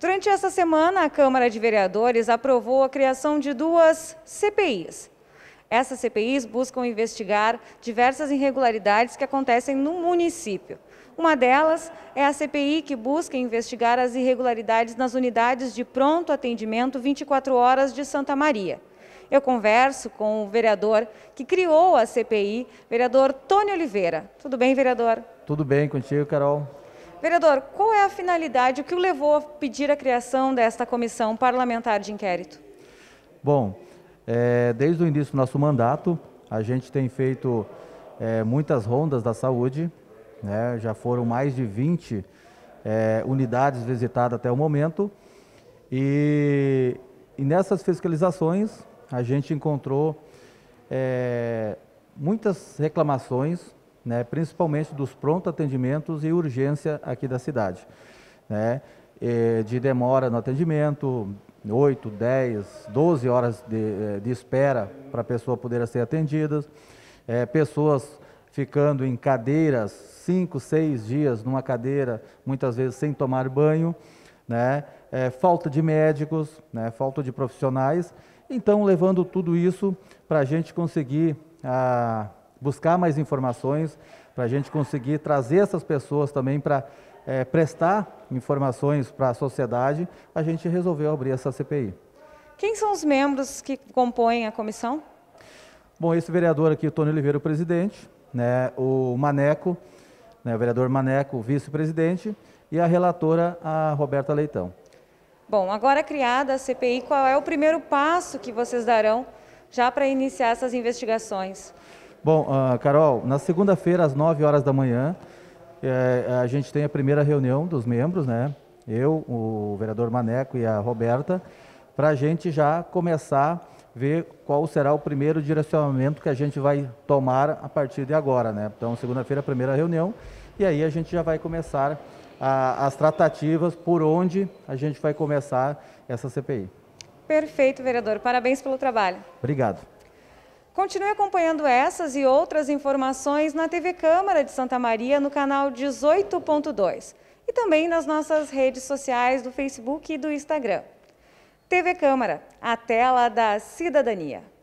Durante essa semana, a Câmara de Vereadores aprovou a criação de duas CPIs. Essas CPIs buscam investigar diversas irregularidades que acontecem no município. Uma delas é a CPI que busca investigar as irregularidades nas unidades de pronto atendimento 24 horas de Santa Maria. Eu converso com o vereador que criou a CPI, vereador Tony Oliveira. Tudo bem, vereador? Tudo bem contigo, Carol. Vereador, qual é a finalidade, o que o levou a pedir a criação desta comissão parlamentar de inquérito? Bom, é, desde o início do nosso mandato, a gente tem feito é, muitas rondas da saúde, né, já foram mais de 20 é, unidades visitadas até o momento, e, e nessas fiscalizações a gente encontrou é, muitas reclamações né, principalmente dos pronto atendimentos e urgência aqui da cidade. Né, eh, de demora no atendimento, 8, 10, 12 horas de, eh, de espera para a pessoa poder ser atendida, é, pessoas ficando em cadeiras 5, 6 dias numa cadeira, muitas vezes sem tomar banho, né, é, falta de médicos, né, falta de profissionais. Então, levando tudo isso para a gente conseguir buscar mais informações, para a gente conseguir trazer essas pessoas também para é, prestar informações para a sociedade, a gente resolveu abrir essa CPI. Quem são os membros que compõem a comissão? Bom, esse vereador aqui, Tony Oliveira, o presidente, né, o Maneco, né, o vereador Maneco, o vice-presidente, e a relatora, a Roberta Leitão. Bom, agora criada a CPI, qual é o primeiro passo que vocês darão já para iniciar essas investigações? Bom, uh, Carol, na segunda-feira, às 9 horas da manhã, eh, a gente tem a primeira reunião dos membros, né? Eu, o vereador Maneco e a Roberta, para a gente já começar a ver qual será o primeiro direcionamento que a gente vai tomar a partir de agora, né? Então, segunda-feira, primeira reunião, e aí a gente já vai começar a, as tratativas por onde a gente vai começar essa CPI. Perfeito, vereador. Parabéns pelo trabalho. Obrigado. Continue acompanhando essas e outras informações na TV Câmara de Santa Maria no canal 18.2 e também nas nossas redes sociais do Facebook e do Instagram. TV Câmara, a tela da cidadania.